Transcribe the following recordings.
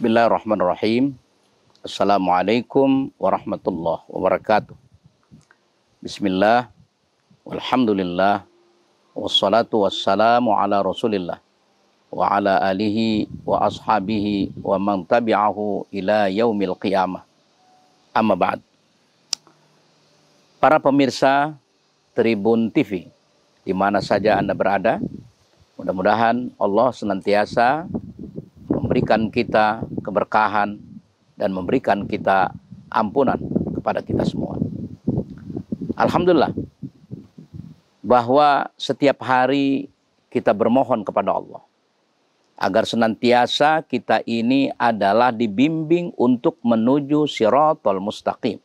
Bismillahirrahmanirrahim. Assalamualaikum warahmatullahi wabarakatuh. Bismillah, Alhamdulillah. wassalatu wassalamu ala rasulillah, wa ala alihi wa ashabihi wa man tabi'ahu ila yaumil qiyamah. Amma ba'd. Para pemirsa Tribun TV, di mana saja Anda berada, mudah-mudahan Allah senantiasa memberikan kita keberkahan dan memberikan kita ampunan kepada kita semua. Alhamdulillah bahwa setiap hari kita bermohon kepada Allah agar senantiasa kita ini adalah dibimbing untuk menuju Siratul mustaqim.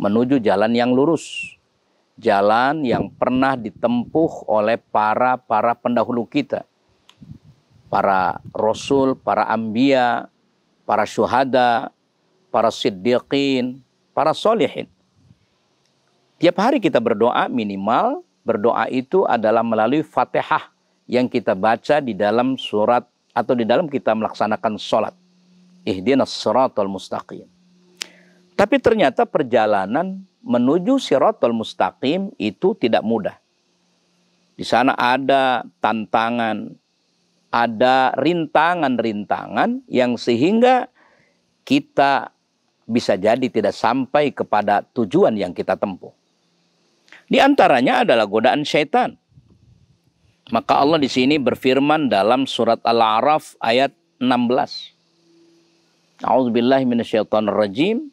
Menuju jalan yang lurus. Jalan yang pernah ditempuh oleh para-para pendahulu kita para rasul, para ambia, para syuhada, para siddiqin, para solehin. Tiap hari kita berdoa minimal berdoa itu adalah melalui fatihah yang kita baca di dalam surat atau di dalam kita melaksanakan sholat. Ihdinas siratal mustaqim. Tapi ternyata perjalanan menuju siratal mustaqim itu tidak mudah. Di sana ada tantangan, ada rintangan-rintangan yang sehingga kita bisa jadi tidak sampai kepada tujuan yang kita tempuh. Di antaranya adalah godaan syaitan. Maka Allah di sini berfirman dalam surat Al-A'raf ayat 16. A'udzubillahi minasyaitonirrajim.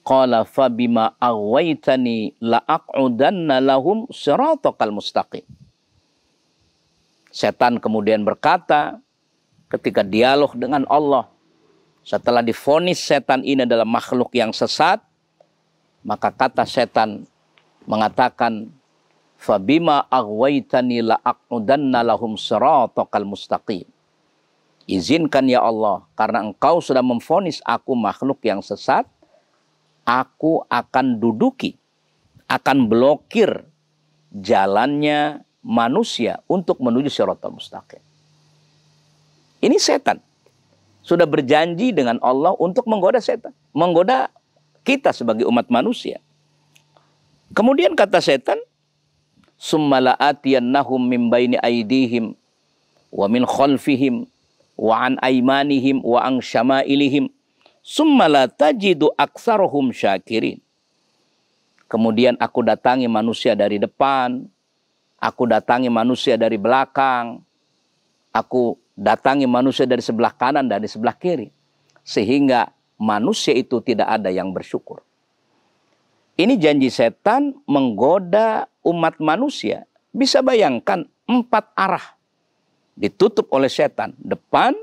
Qala fabima aghwaytani la'aq'udanna lahum siratal mustaqim. Setan kemudian berkata ketika dialog dengan Allah setelah difonis setan ini adalah makhluk yang sesat maka kata setan mengatakan fabima aghwaitani la aqnudanna lahum siratal mustaqim Izinkan ya Allah, karena engkau sudah memfonis aku makhluk yang sesat, aku akan duduki, akan blokir jalannya manusia untuk menuju syaratul mustaqim. Ini setan. Sudah berjanji dengan Allah untuk menggoda setan. Menggoda kita sebagai umat manusia. Kemudian kata setan, summala atiyannahum min baini aidihim wa min khalfihim wa an aimanihim wa an syama'ilihim summa la tajidu aksaruhum syakirin. Kemudian aku datangi manusia dari depan, Aku datangi manusia dari belakang. Aku datangi manusia dari sebelah kanan dan dari sebelah kiri. Sehingga manusia itu tidak ada yang bersyukur. Ini janji setan menggoda umat manusia. Bisa bayangkan empat arah ditutup oleh setan. Depan,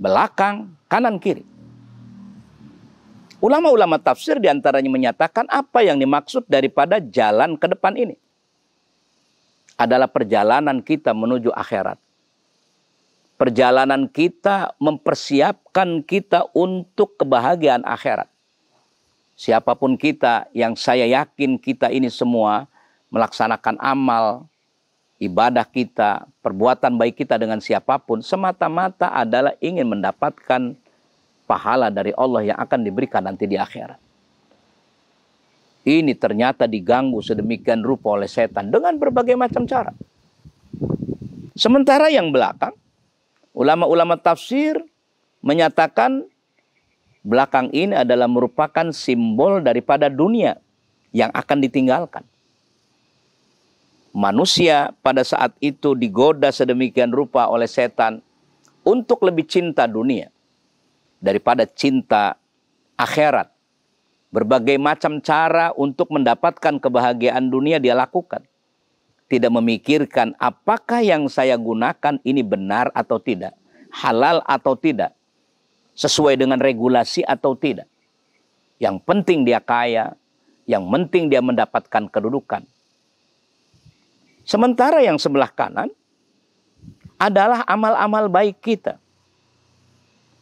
belakang, kanan, kiri. Ulama-ulama tafsir diantaranya menyatakan apa yang dimaksud daripada jalan ke depan ini adalah perjalanan kita menuju akhirat. Perjalanan kita mempersiapkan kita untuk kebahagiaan akhirat. Siapapun kita yang saya yakin kita ini semua melaksanakan amal, ibadah kita, perbuatan baik kita dengan siapapun semata-mata adalah ingin mendapatkan pahala dari Allah yang akan diberikan nanti di akhirat ini ternyata diganggu sedemikian rupa oleh setan dengan berbagai macam cara. Sementara yang belakang, ulama-ulama tafsir menyatakan belakang ini adalah merupakan simbol daripada dunia yang akan ditinggalkan. Manusia pada saat itu digoda sedemikian rupa oleh setan untuk lebih cinta dunia daripada cinta akhirat Berbagai macam cara untuk mendapatkan kebahagiaan dunia dia lakukan. Tidak memikirkan apakah yang saya gunakan ini benar atau tidak. Halal atau tidak. Sesuai dengan regulasi atau tidak. Yang penting dia kaya. Yang penting dia mendapatkan kedudukan. Sementara yang sebelah kanan adalah amal-amal baik kita.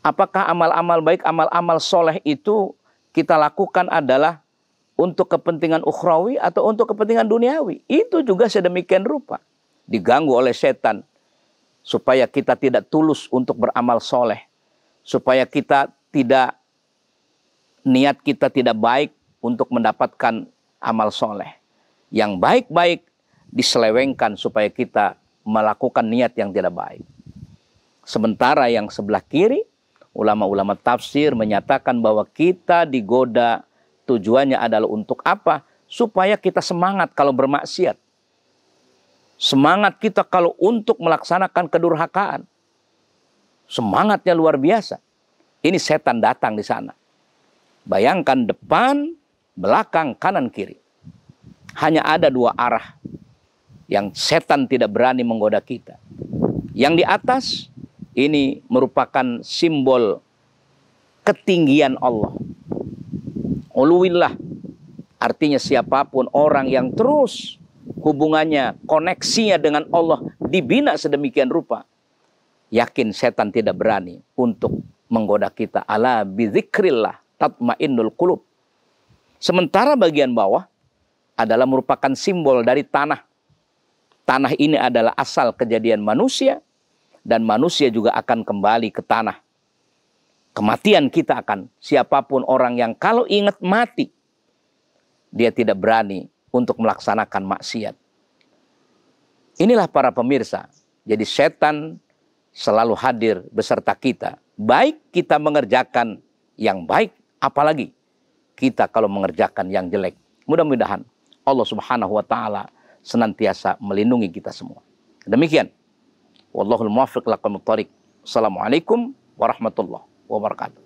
Apakah amal-amal baik, amal-amal soleh itu kita lakukan adalah untuk kepentingan ukhrawi atau untuk kepentingan duniawi. Itu juga sedemikian rupa diganggu oleh setan supaya kita tidak tulus untuk beramal soleh, supaya kita tidak niat kita tidak baik untuk mendapatkan amal soleh. Yang baik-baik diselewengkan supaya kita melakukan niat yang tidak baik. Sementara yang sebelah kiri Ulama-ulama tafsir menyatakan bahwa kita digoda tujuannya adalah untuk apa? Supaya kita semangat kalau bermaksiat. Semangat kita kalau untuk melaksanakan kedurhakaan. Semangatnya luar biasa. Ini setan datang di sana. Bayangkan depan, belakang, kanan, kiri. Hanya ada dua arah yang setan tidak berani menggoda kita. Yang di atas ini merupakan simbol ketinggian Allah. Uluwillah artinya siapapun orang yang terus hubungannya, koneksinya dengan Allah dibina sedemikian rupa. Yakin setan tidak berani untuk menggoda kita. Ala bizikrillah tatmainnul kulub. Sementara bagian bawah adalah merupakan simbol dari tanah. Tanah ini adalah asal kejadian manusia, dan manusia juga akan kembali ke tanah. Kematian kita akan siapapun orang yang kalau ingat mati dia tidak berani untuk melaksanakan maksiat. Inilah para pemirsa. Jadi setan selalu hadir beserta kita. Baik kita mengerjakan yang baik apalagi kita kalau mengerjakan yang jelek. Mudah-mudahan Allah Subhanahu wa taala senantiasa melindungi kita semua. Demikian Wallahul muwaffiq laqamut thariq. Assalamualaikum warahmatullahi wabarakatuh.